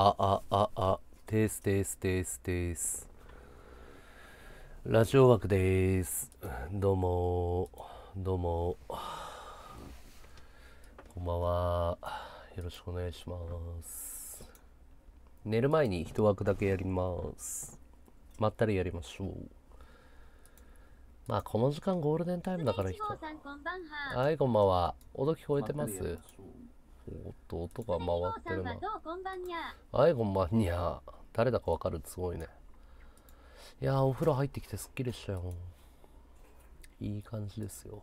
ああああテーステーステーステースラジオ枠ですどうもどうもこんばんはよろしくお願いします寝る前に一枠だけやりますまったりやりましょうまあこの時間ゴールデンタイムだからいいかはいこんばんは音聞こえてますおっと、音が回ってるな。はい、こんばんにゃ。誰だかわかるすごいね。いやお風呂入ってきてすっきりしたよ。いい感じですよ。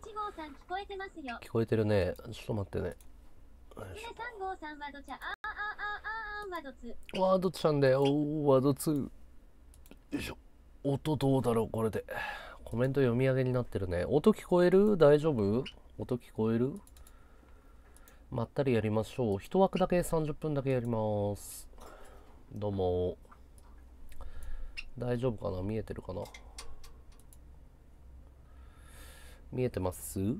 号さん聞こえてますよ。聞こえてるね。ちょっと待ってね。ワード号さんはどちゃ、あああああワードツんだよ。ワドツ。よいしょ。音どうだろうこれで。コメント読み上げになってるね。音聞こえる大丈夫音聞こえるまったりやりましょう。一枠だけ30分だけやります。どうも。大丈夫かな見えてるかな見えてます聞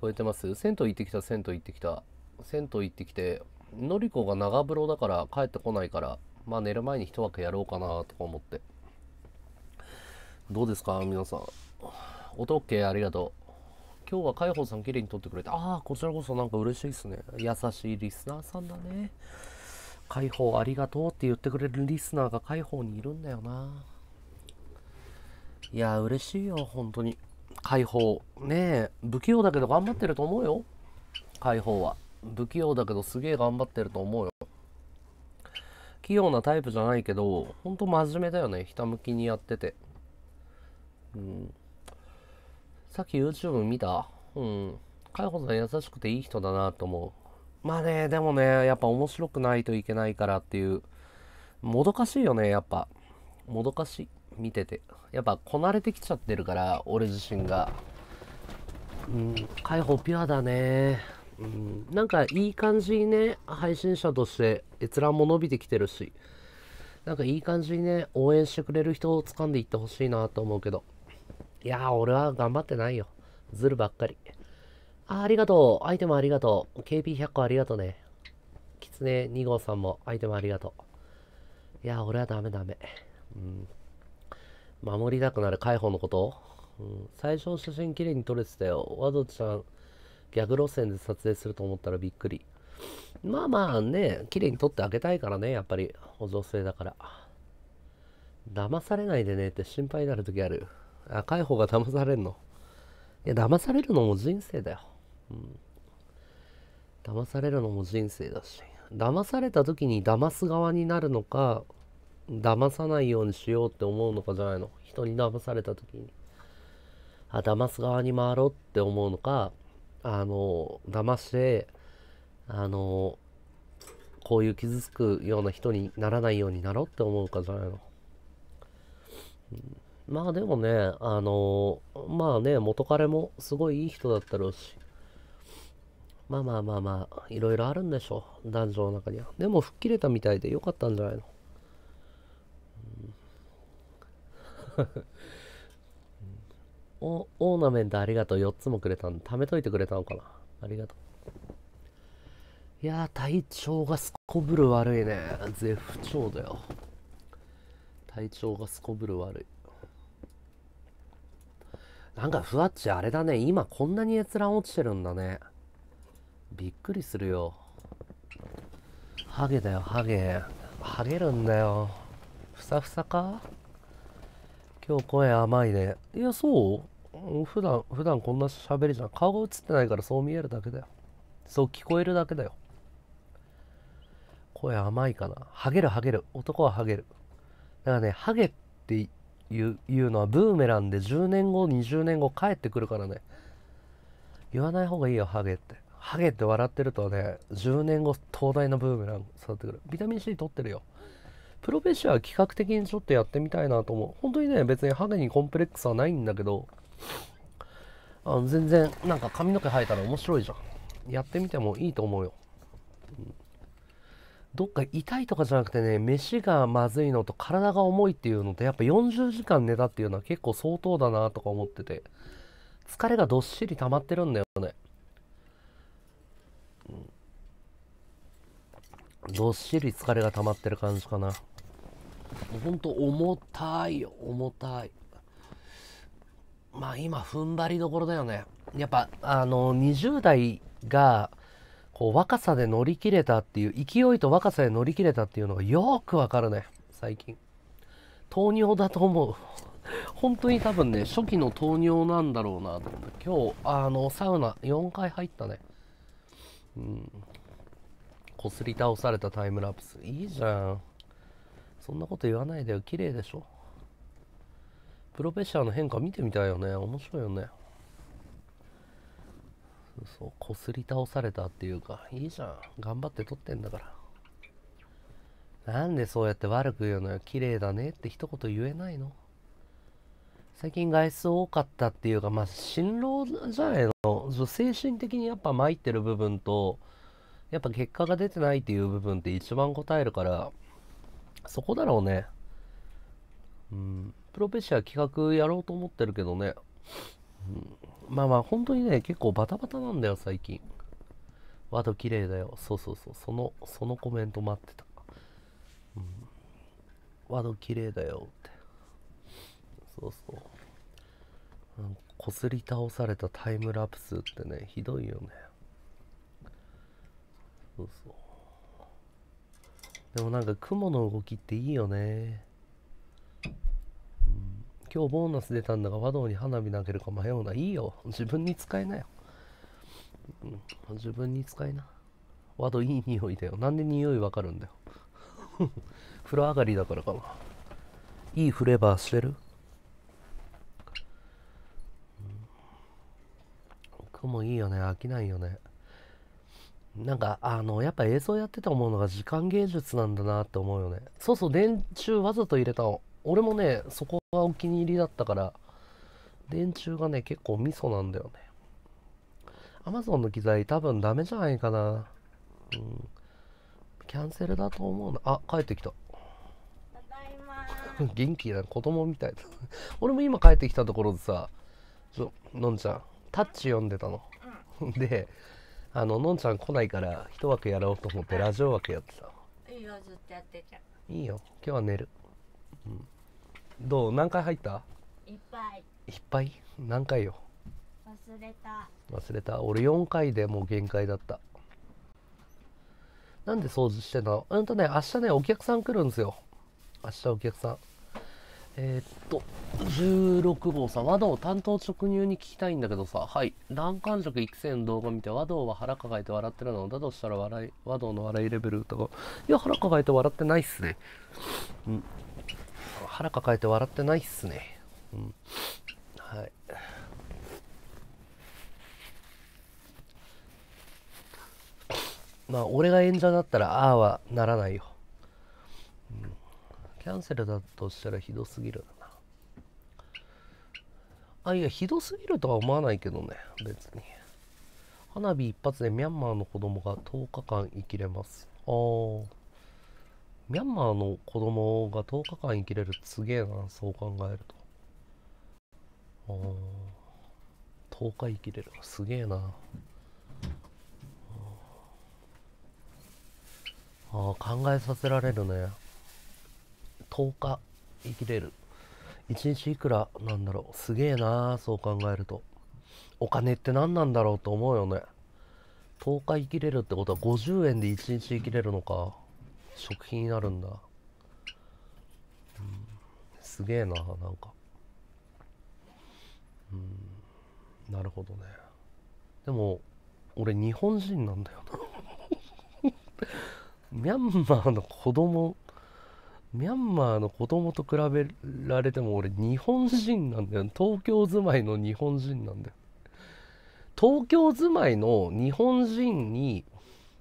こえてます銭湯行ってきた、銭湯行ってきた。銭湯行ってきて、のりこが長風呂だから帰ってこないから、まあ寝る前に一枠やろうかなとか思って。どうですか皆さん。音 OK ありがとう。今日は海保さん綺麗に撮ってくれて、ああ、こちらこそなんか嬉しいですね。優しいリスナーさんだね。海保ありがとうって言ってくれるリスナーが海保にいるんだよな。いや、嬉しいよ、本当に。海保。ねえ、不器用だけど頑張ってると思うよ。海保は。不器用だけどすげえ頑張ってると思うよ。器用なタイプじゃないけど、ほんと真面目だよね。ひたむきにやってて。うん。さっき YouTube 見た。うん。海保さん優しくていい人だなと思う。まあね、でもね、やっぱ面白くないといけないからっていう。もどかしいよね、やっぱ。もどかしい。見てて。やっぱこなれてきちゃってるから、俺自身が。うん、海保ピュアだね。うん、なんかいい感じにね、配信者として閲覧も伸びてきてるし、なんかいい感じにね、応援してくれる人を掴んでいってほしいなと思うけど。いやー、俺は頑張ってないよ。ズルばっかり。あ、ありがとう。アイテムありがとう。k p 1 0 0個ありがとうね。キツネ2号さんもアイテムありがとう。いやー、俺はダメダメ。うん。守りたくなる解放のことうん、最初写真綺麗に撮れてたよ。わどちゃん、逆路線で撮影すると思ったらびっくり。まあまあね、綺麗に撮ってあげたいからね、やっぱり、お女性だから。騙されないでねって心配になる時ある。赤い方が騙されんのいや騙されるのも人生だよ、うん、騙されるのも人生だし騙された時に騙す側になるのか騙さないようにしようって思うのかじゃないの人に騙された時にあ騙す側に回ろうって思うのかあの騙してあのこういう傷つくような人にならないようになろうって思うかじゃないの、うんまあでもね、あのー、まあね、元彼もすごいいい人だったろうし、まあまあまあまあ、いろいろあるんでしょう、男女の中には。でも吹っ切れたみたいでよかったんじゃないの、うん オーナメントありがとう4つもくれたんで、貯めといてくれたのかなありがとう。いや体調がすこぶる悪いね。絶不調だよ。体調がすこぶる悪い。なんかふわっちあれだね。今こんなに閲覧落ちてるんだね。びっくりするよ。ハゲだよ、ハゲ。ハゲるんだよ。ふさふさか今日声甘いね。いや、そう普段、普段こんな喋りじゃん。顔が映ってないからそう見えるだけだよ。そう聞こえるだけだよ。声甘いかな。ハゲるハゲる。男はハゲる。だからね、ハゲっていうのはブーメランで10年後20年後帰ってくるからね言わない方がいいよハゲってハゲって笑ってるとね10年後東大のブーメラン育ってくるビタミン C 取ってるよプロフェッショナル企画的にちょっとやってみたいなと思う本当にね別にハゲにコンプレックスはないんだけどあの全然なんか髪の毛生えたら面白いじゃんやってみてもいいと思うよ、うんどっか痛いとかじゃなくてね、飯がまずいのと体が重いっていうのって、やっぱ40時間寝たっていうのは結構相当だなとか思ってて、疲れがどっしり溜まってるんだよね。どっしり疲れが溜まってる感じかな。ほんと重たい、重たい。まあ今、踏ん張りどころだよね。やっぱ、あの、20代が、こう若さで乗り切れたっていう勢いと若さで乗り切れたっていうのがよくわかるね最近糖尿だと思う 本当に多分ね初期の糖尿なんだろうなと思って今日あのサウナ4回入ったねうんこすり倒されたタイムラプスいいじゃんそんなこと言わないでよ綺麗でしょプロフェッシャーの変化見てみたいよね面白いよねそうこすり倒されたっていうかいいじゃん頑張って撮ってんだからなんでそうやって悪く言うのよ綺麗だねって一言言えないの最近外出多かったっていうかまあ辛労じゃないの精神的にやっぱ参ってる部分とやっぱ結果が出てないっていう部分って一番答えるからそこだろうねうんプロペシア企画やろうと思ってるけどねうん、まあまあ、本当にね、結構バタバタなんだよ、最近。ワード綺麗だよ。そうそうそう。その、そのコメント待ってた。うん、ワード綺麗だよって。そうそう。こすり倒されたタイムラプスってね、ひどいよね。そうそう。でもなんか雲の動きっていいよね。今日ボーナス出たんだが和道に花火投げるか迷うな。いいよ。自分に使えなよ。うん、自分に使いな。和道いい匂いだよ。なんで匂いわかるんだよ。風呂上がりだからかな。いいフレーバーしてる僕もいいよね飽きないよねなんかあのやっぱ映像やってて思うのが時間芸術なんだなって思うよねそうそう電柱わざと入れたの俺もねそこがお気に入りだったから、電柱がね、結構味噌なんだよね。Amazon の機材多分ダメじゃないかな。うん。キャンセルだと思うな。あ、帰ってきた。ただいま。元気な子供みたいだ。俺も今帰ってきたところでさ、のんちゃん、タッチ読んでたの。うん、で、あの、のんちゃん来ないから一枠やろうと思ってラジオ枠やってた。いいよ、ずっとやってちゃいいよ、今日は寝る。うん。どう何回入ったいっぱいいっぱい何回よ忘れた忘れた俺4回でもう限界だったなんで掃除してんのうんとね明日ねお客さん来るんですよ明日お客さんえー、っと16号さん和道担当直入に聞きたいんだけどさはい難関職育成の動画見て和道は腹抱えて笑ってるのだとしたら笑い和道の笑いレベルとかいや腹抱えて笑ってないっすねうん抱えて笑ってないっすね。うん。はい。まあ、俺が演者だったら、ああはならないよ、うん。キャンセルだとしたらひどすぎるな。あ、いや、ひどすぎるとは思わないけどね、別に。花火一発でミャンマーの子供が10日間生きれます。ああ。ミャンマーの子供が10日間生きれるすげえな、そう考えると。ああ、10日生きれるすげえな。ああ、考えさせられるね。10日生きれる。1日いくらなんだろう。すげえな、そう考えると。お金って何なんだろうと思うよね。10日生きれるってことは50円で1日生きれるのか。食品になるんだ、うん、すげえななんかうんなるほどねでも俺日本人なんだよな ミャンマーの子供ミャンマーの子供と比べられても俺日本人なんだよ東京住まいの日本人なんだよ東京住まいの日本人に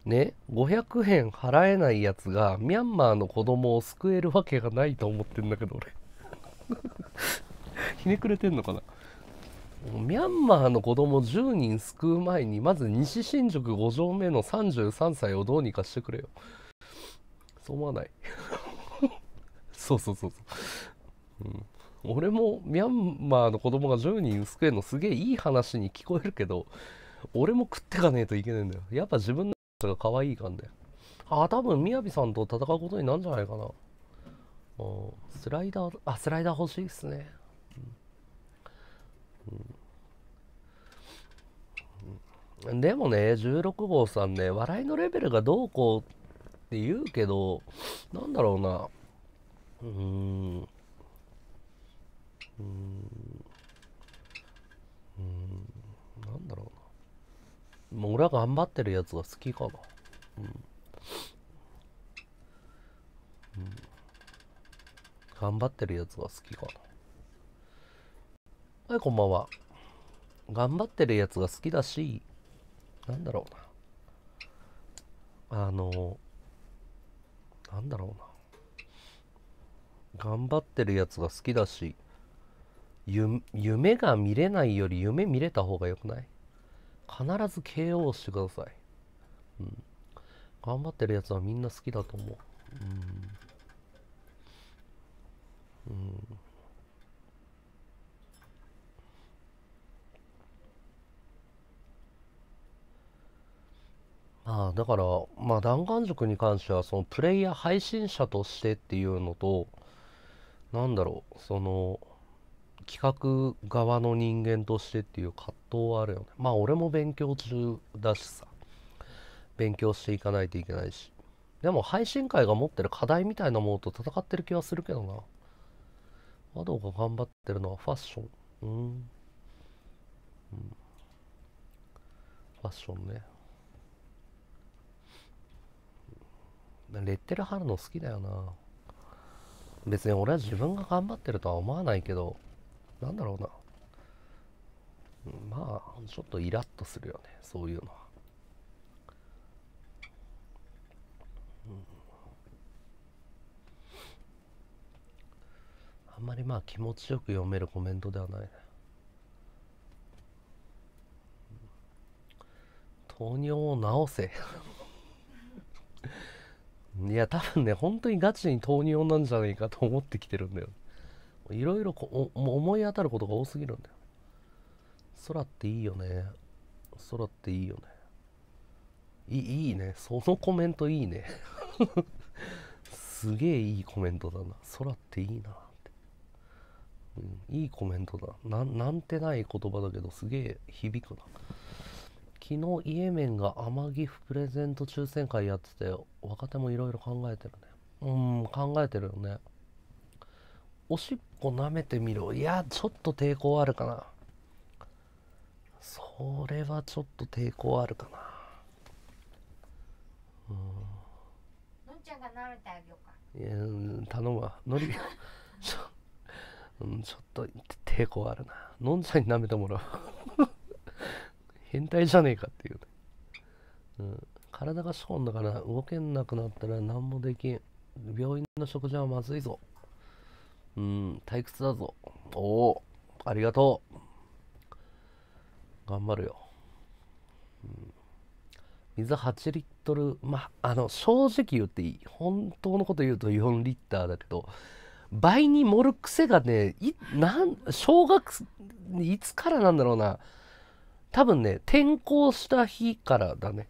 ね、500円払えないやつがミャンマーの子供を救えるわけがないと思ってんだけど俺 ひねくれてんのかなミャンマーの子供10人救う前にまず西新宿5条目の33歳をどうにかしてくれよそう思わない そうそうそうそう、うん、俺もミャンマーの子供が10人救えるのすげえいい話に聞こえるけど俺も食ってかねえといけないんだよやっぱ自分のが可愛い感じあ、多分、みやびさんと戦うことになるんじゃないかな。スライダー、あ、スライダー欲しいっすね。うん、うん、でもね、16号さんね、笑いのレベルがどうこうって言うけど、なんだろうな。うーん。うーんもう俺は頑張ってるやつが好きかなうん、頑張ってるやつが好きかなはいこんばんは頑張ってるやつが好きだしなんだろうなあのなんだろうな頑張ってるやつが好きだし夢が見れないより夢見れた方がよくない必ず KO してください、うん、頑張ってるやつはみんな好きだと思ううん、うんまあだから、まあ、弾丸塾に関してはそのプレイヤー配信者としてっていうのとなんだろうその企画側の人間としてっていう葛藤はあるよねまあ俺も勉強中だしさ勉強していかないといけないしでも配信会が持ってる課題みたいなものと戦ってる気はするけどな和道が頑張ってるのはファッションうん、うん、ファッションねレッテル貼るの好きだよな別に俺は自分が頑張ってるとは思わないけどなんだろうなまあちょっとイラッとするよねそういうのは、あんまりまあ気持ちよく読めるコメントではないね糖尿を治せ いや多分ね本当にガチに糖尿なんじゃないかと思ってきてるんだよいろいろ思い当たることが多すぎるんだよ空っていいよね空っていいよねいいいねそのコメントいいね すげえいいコメントだな空っていいなって、うん、いいコメントだなんてない言葉だけどすげえ響くな昨日イエメンが天城プレゼント抽選会やってて若手もいろいろ考えてるねうん考えてるよねおしっこ舐めてみろいやちょっと抵抗あるかなそれはちょっと抵抗あるかなうんのんちゃんが舐めてあげようかいや頼むわのりちょ,、うん、ちょっと抵抗あるなのんちゃんに舐めてもらう変態じゃねえかっていう、うん、体がしこんだから動けなくなったら何もできん病院の食事はまずいぞうん、退屈だぞ。おお、ありがとう。頑張るよ。うん、水8リットル、まあ、あの、正直言っていい。本当のこと言うと4リッターだけど、倍に盛る癖がね、いなん、小学、いつからなんだろうな。多分ね、転校した日からだね。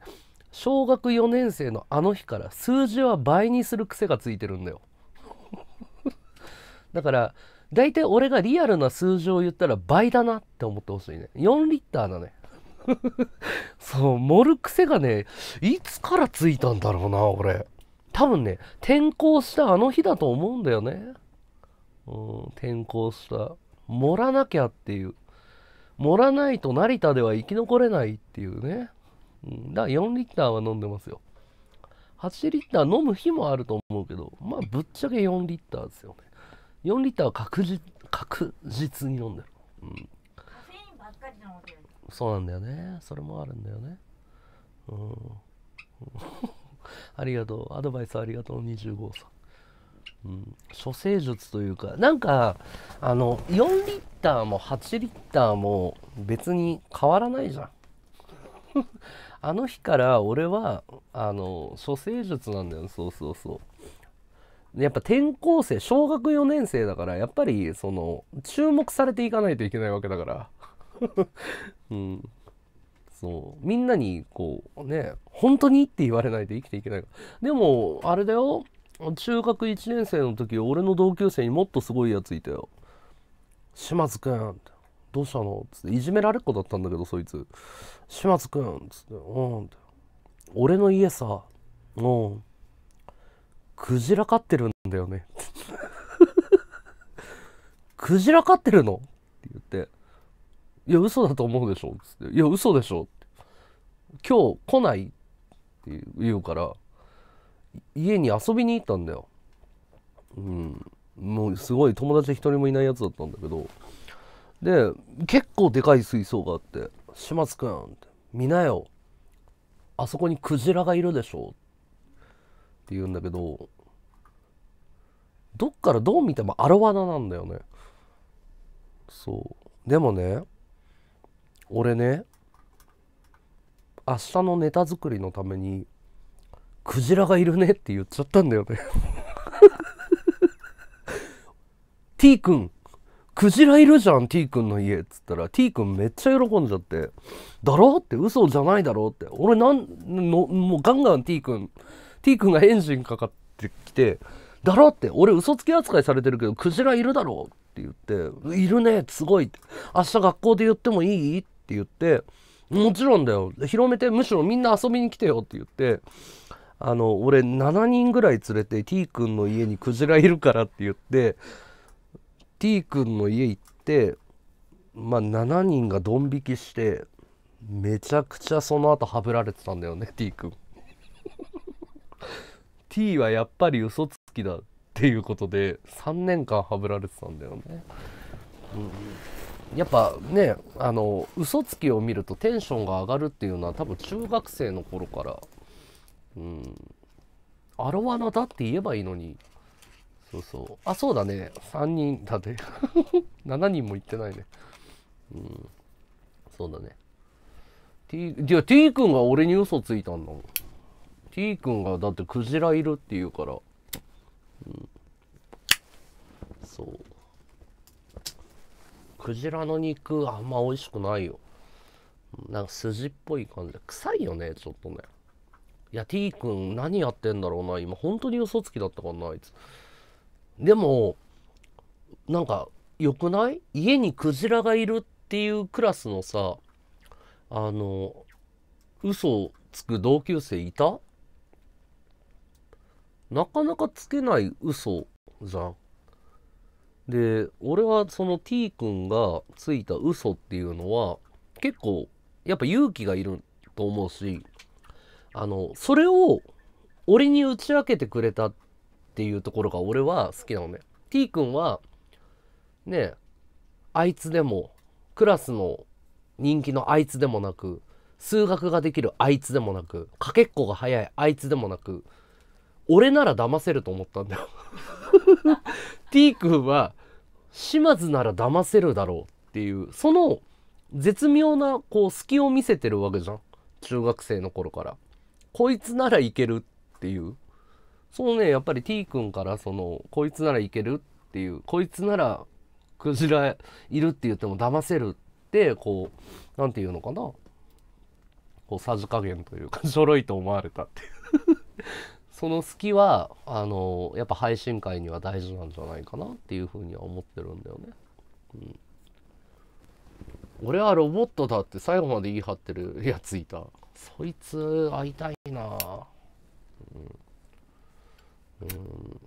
小学4年生のあの日から数字は倍にする癖がついてるんだよ。だから大体俺がリアルな数字を言ったら倍だなって思ってほしいね4リッターだね そう盛る癖がねいつからついたんだろうな俺多分ね転校したあの日だと思うんだよねうん転校した盛らなきゃっていう盛らないと成田では生き残れないっていうね、うん、だから4リッターは飲んでますよ8リッター飲む日もあると思うけどまあぶっちゃけ4リッターですよね4リッターは確実確実に飲んでる、うん、カフェインばっかり飲そうなんだよねそれもあるんだよねうん ありがとうアドバイスありがとう25さうん、処世術というかなんかあの4リッターも8リッターも別に変わらないじゃん あの日から俺はあの処世術なんだよそうそうそうやっぱ転校生小学4年生だからやっぱりその注目されていかないといけないわけだから うんそうみんなにこうね本当にって言われないと生きていけないでもあれだよ中学1年生の時俺の同級生にもっとすごいやついたよ島津くんどうしたのつっていじめられっ子だったんだけどそいつ島津くんつってうん俺の家さうんクジラ飼ってるんだよねクジラ飼ってるのって言って、いや、嘘だと思うでしょつって、いや、嘘でしょ今日来ないって言うから、家に遊びに行ったんだよ。うん。もうすごい友達一人もいないやつだったんだけど、で、結構でかい水槽があって、島津くん、っ見なよ。あそこにクジラがいるでしょって言うんだけどどっからどう見てもアロワナなんだよねそうでもね俺ね明日のネタ作りのためにクジラがいるねって言っちゃったんだよね T 君クジラいるじゃん T 君の家っつったら T 君めっちゃ喜んじゃってだろって嘘じゃないだろって俺なんのもうガンガン T 君 T 君がエンジンかかってきて「だろ?」って「俺嘘つき扱いされてるけどクジラいるだろ?」って言って「いるねすごい」明日学校で言ってもいい?」って言って「もちろんだよ広めてむしろみんな遊びに来てよ」って言ってあの俺7人ぐらい連れて T 君の家にクジラいるからって言って T 君の家行ってまあ7人がドン引きしてめちゃくちゃその後はぶられてたんだよね T 君。T はやっぱり嘘つきだっていうことで3年間はぶられてたんだよね。うん、やっぱねあの嘘つきを見るとテンションが上がるっていうのは多分中学生の頃から、うん、アロワナだって言えばいいのにそうそうあそうだね3人だね7 人も行ってないねうんそうだね T, いや T 君が俺に嘘ついたんだもん T 君がだってクジラいるって言うから、うん、そうクジラの肉あんま美味しくないよなんか筋っぽい感じで臭いよねちょっとねいや T 君何やってんだろうな今本当に嘘つきだったかなあいつでもなんか良くない家にクジラがいるっていうクラスのさあの嘘つく同級生いたなかなかつけない嘘じゃん。で、俺はその T 君がついた嘘っていうのは、結構、やっぱ勇気がいると思うし、あの、それを俺に打ち明けてくれたっていうところが俺は好きなのね。T 君は、ね、あいつでも、クラスの人気のあいつでもなく、数学ができるあいつでもなく、かけっこが早いあいつでもなく、俺なら騙せると思ったんだよ T 君は島津なら騙せるだろうっていうその絶妙なこう隙を見せてるわけじゃん中学生の頃からこいつならいけるっていうそのねやっぱり T 君からそのこいつならいけるっていうこいつならクジラいるって言っても騙せるってこう何て言うのかなこうさじ加減というか ちょろいと思われたっていうその隙はあのやっぱ配信会には大事なんじゃないかなっていうふうには思ってるんだよね。うん俺はロボットだって最後まで言い張ってるやついた。そいつ会いたいなうん。うん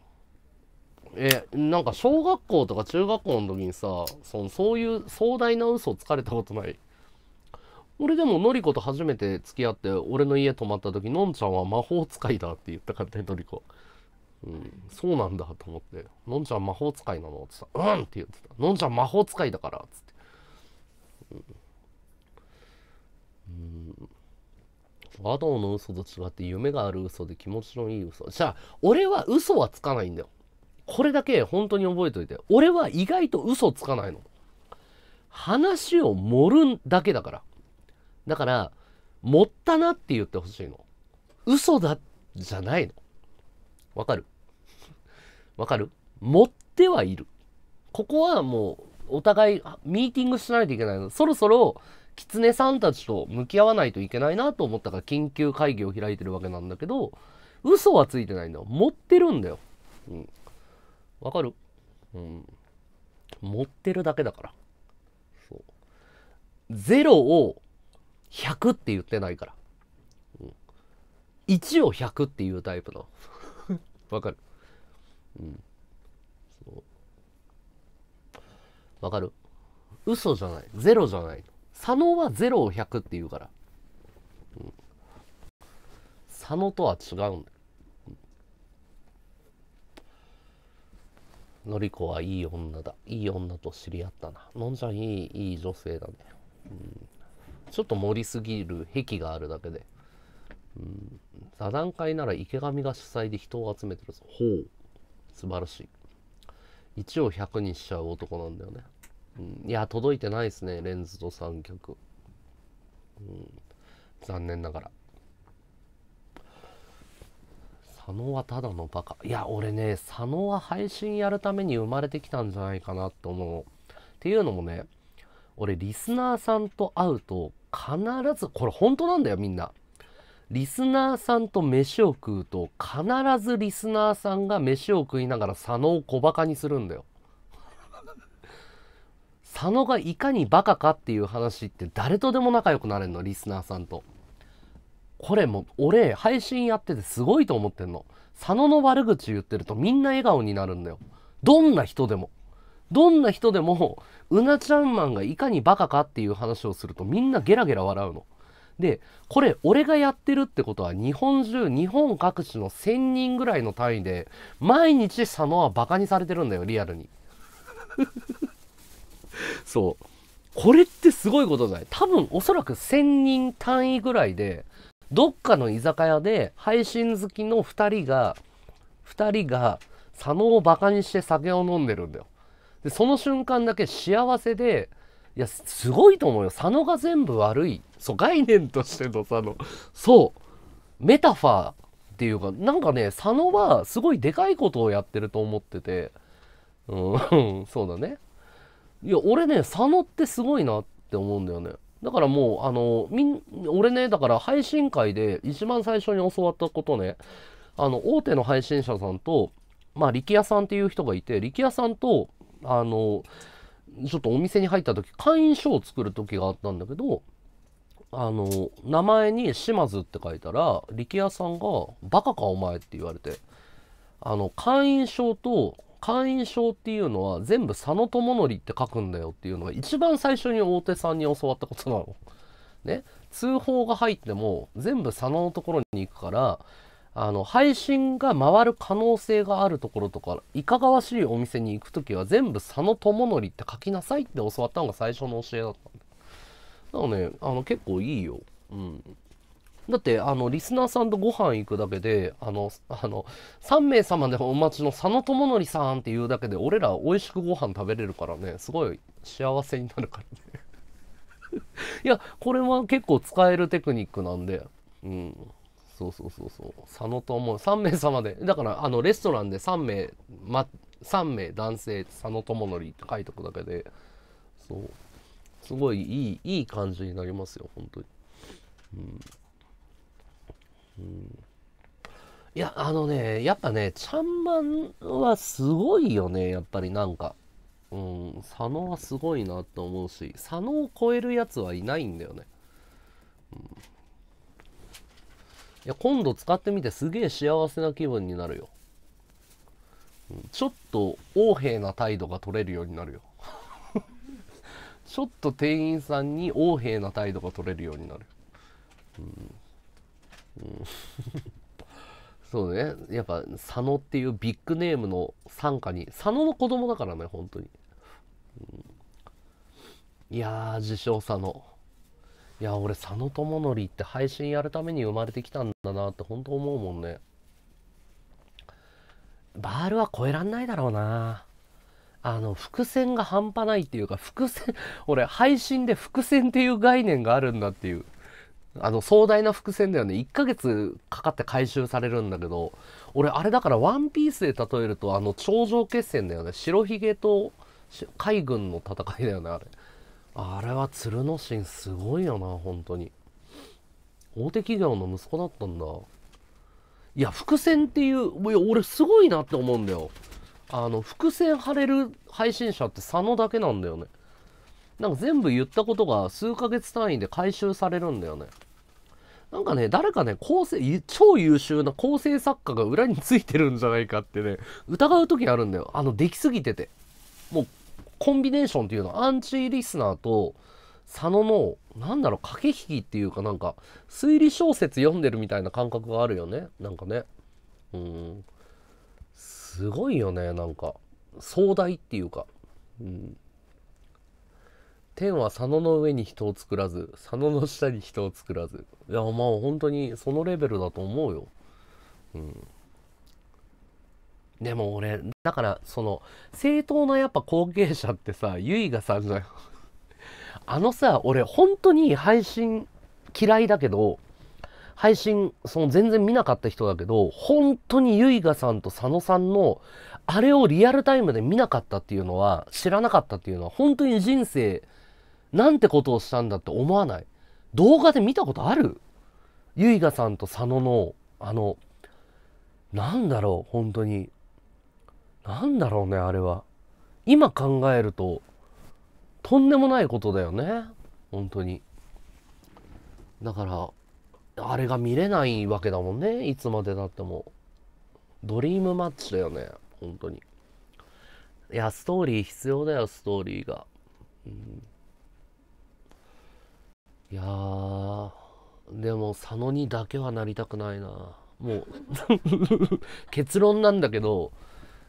えなんか小学校とか中学校の時にさそのそういう壮大な嘘をつかれたことない俺でものりこと初めて付き合って俺の家泊まった時のんちゃんは魔法使いだって言ったからねのりこ、うん、そうなんだと思って「のんちゃん魔法使いなの?」ってさ「うん!」って言ってた「のんちゃん魔法使いだから」っつってうん、うん和道の嘘と違って夢がある嘘で気持ちのいい嘘じゃあ俺は嘘はつかないんだよこれだけ本当に覚えといて俺は意外と嘘つかないの話を盛るだけだからだから、持ったなって言ってほしいの。嘘だ、じゃないの。わかるわかる持ってはいる。ここはもう、お互い、ミーティングしないといけないの。そろそろ、キツネさんたちと向き合わないといけないなと思ったから、緊急会議を開いてるわけなんだけど、嘘はついてないんだよ。持ってるんだよ。うん。わかるうん。持ってるだけだから。そう。ゼロを100って言ってないから。うん、1を100っていうタイプの。わかる。うん。そう。わかる嘘じゃない。ゼロじゃない。佐野は0を100って言うから。うん、佐野とは違うんだのりこはいい女だ。いい女と知り合ったな。のんちゃんいい、いい女性だね。うんちょっと盛りすぎる癖があるだけで、うん、座談会なら池上が主催で人を集めてるぞほう素晴らしい1を100にしちゃう男なんだよね、うん、いや届いてないですねレンズと三脚、うん、残念ながら佐野はただのバカいや俺ね佐野は配信やるために生まれてきたんじゃないかなと思うっていうのもね俺リスナーさんと会うと必ず、これ本当なんだよ、みんな。リスナーさんと飯を食うと、必ずリスナーさんが飯を食いながら佐野を小バカにするんだよ。佐野がいかにバカかっていう話って誰とでも仲良くなれんの、リスナーさんと。これもう俺配信やっててすごいと思ってんの。佐野の悪口言ってるとみんな笑顔になるんだよ。どんな人でも。どんな人でもうなちゃんマンがいかにバカかっていう話をするとみんなゲラゲラ笑うの。でこれ俺がやってるってことは日本中日本各地の1,000人ぐらいの単位で毎日佐野はバカにされてるんだよリアルに。そうこれってすごいことだよ。多分おそらく1,000人単位ぐらいでどっかの居酒屋で配信好きの2人が2人が佐野をバカにして酒を飲んでるんだよ。でその瞬間だけ幸せでいやすごいと思うよ佐野が全部悪いそう概念としての佐野そうメタファーっていうかなんかね佐野はすごいでかいことをやってると思っててうん そうだねいや俺ね佐野ってすごいなって思うんだよねだからもうあのみん俺ねだから配信会で一番最初に教わったことねあの大手の配信者さんとまあ力也さんっていう人がいて力也さんとあの、ちょっとお店に入った時、会員証を作る時があったんだけど、あの、名前に島津って書いたら、力也さんが、バカかお前って言われて、あの、会員証と、会員証っていうのは全部佐野智則って書くんだよっていうのが一番最初に大手さんに教わったことなの。ね。通報が入っても全部佐野のところに行くから、あの配信が回る可能性があるところとかいかがわしいお店に行く時は全部佐野智則って書きなさいって教わったのが最初の教えだったんだからねあの結構いいよ、うん、だってあのリスナーさんとご飯行くだけであのあの3名様でお待ちの佐野智則さんって言うだけで俺ら美味しくご飯食べれるからねすごい幸せになるからね いやこれは結構使えるテクニックなんでうんそうそうそうそう佐野と思う3名様でだからあのレストランで3名、ま、3名男性佐野智則って書いとくだけでそうすごいいいいい感じになりますよ本当にうん、うん、いやあのねやっぱねちゃんまんはすごいよねやっぱりなんかうん佐野はすごいなと思うし佐野を超えるやつはいないんだよね、うんいや、今度使ってみてすげえ幸せな気分になるよ。ちょっと横柄な態度が取れるようになるよ。ちょっと店員さんに横柄な態度が取れるようになる。そうね。やっぱ佐野っていうビッグネームの傘下に、佐野の子供だからね、本当に。うん、いやー、自称佐野。いや俺佐野智則って配信やるために生まれてきたんだなって本当思うもんねバールは超えらんないだろうなあの伏線が半端ないっていうか伏線 俺配信で伏線っていう概念があるんだっていうあの壮大な伏線だよね1ヶ月かかって回収されるんだけど俺あれだからワンピースで例えるとあの頂上決戦だよね白ひげと海軍の戦いだよねあれあれは鶴之進すごいよな本当に大手企業の息子だったんだいや伏線っていう俺すごいなって思うんだよあの伏線張れる配信者って佐野だけなんだよねなんか全部言ったことが数ヶ月単位で回収されるんだよねなんかね、誰かね、構成、超優秀な構成作家が裏についてるんじゃないかってね、疑う時あるんだよ。あの、できすぎてて。もう、コンビネーションっていうのはアンチリスナーと佐野のなんだろう駆け引きっていうかなんか推理小説読んでるみたいな感覚があるよねなんかねうんすごいよねなんか壮大っていうか、うん、天は佐野の上に人を作らず佐野の下に人を作らずいやまあ本当にそのレベルだと思うようんでも俺、だから、その、正当なやっぱ後継者ってさ、ゆいがさんじゃん。あのさ、俺、本当に配信嫌いだけど、配信、その全然見なかった人だけど、本当にゆいがさんと佐野さんの、あれをリアルタイムで見なかったっていうのは、知らなかったっていうのは、本当に人生、なんてことをしたんだって思わない。動画で見たことあるゆいがさんと佐野の、あの、なんだろう、本当に。なんだろうね、あれは。今考えると、とんでもないことだよね。本当に。だから、あれが見れないわけだもんね。いつまでだっても。ドリームマッチだよね。本当に。いや、ストーリー必要だよ、ストーリーが。うん、いやでも佐野にだけはなりたくないな。もう 結論なんだけど、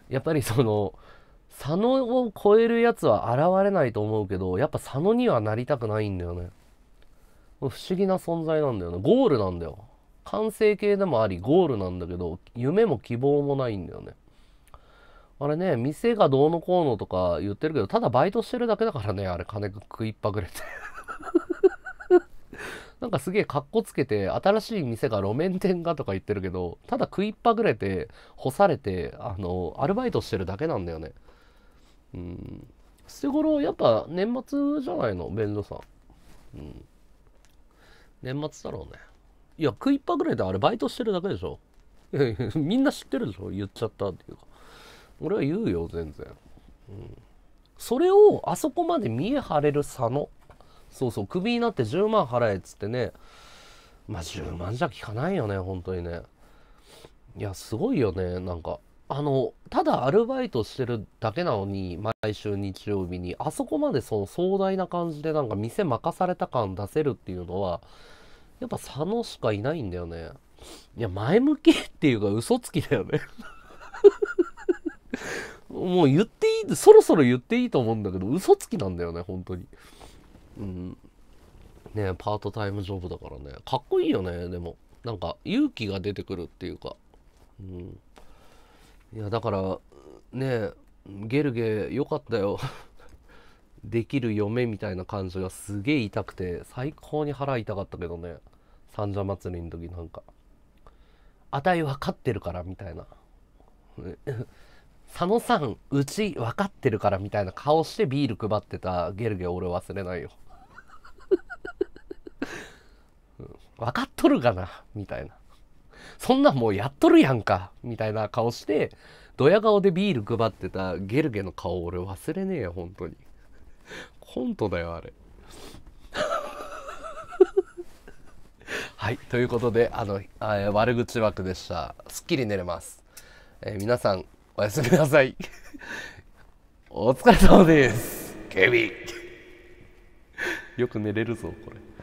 やっぱりその佐野を超えるやつは現れないと思うけどやっぱ佐野にはなりたくないんだよね不思議な存在なんだよねゴールなんだよ完成形でもありゴールなんだけど夢も希望もないんだよねあれね店がどうのこうのとか言ってるけどただバイトしてるだけだからねあれ金食いっぱぐれてなんかすげえかっこつけて、新しい店が路面店がとか言ってるけど、ただ食いっぱぐれて、干されて、あの、アルバイトしてるだけなんだよね。うん。捨て頃、やっぱ年末じゃないの、面倒さん。うん。年末だろうね。いや、食いっぱぐれてアルバイトしてるだけでしょ。みんな知ってるでしょ言っちゃったっていうか。俺は言うよ、全然。うん。それをあそこまで見え張れる佐野そうそう、クビになって10万払えっつってね。まあ10万じゃ効かないよね、本当にね。いや、すごいよね、なんか。あの、ただアルバイトしてるだけなのに、毎週日曜日に、あそこまでその壮大な感じでなんか店任された感出せるっていうのは、やっぱ佐野しかいないんだよね。いや、前向きっていうか嘘つきだよね もう言っていい、そろそろ言っていいと思うんだけど、嘘つきなんだよね、本当に。うんねパートタイムジョブだからねかっこいいよねでもなんか勇気が出てくるっていうか、うん、いやだからねゲルゲ良かったよ できる嫁みたいな感じがすげえ痛くて最高に腹痛かったけどね三社祭りの時なんか「あたい分かってるから」みたいな「佐野さんうち分かってるから」みたいな顔してビール配ってたゲルゲ俺忘れないよ分かっとるかな、みたいな。そんなんもうやっとるやんか、みたいな顔して、ドヤ顔でビール配ってたゲルゲの顔俺忘れねえよ、本当に。コントだよ、あれ。はい、ということで、あの、あ悪口枠でした。すっきり寝れます。えー、皆さん、おやすみなさい。お疲れ様です。ケビよく寝れるぞ、これ。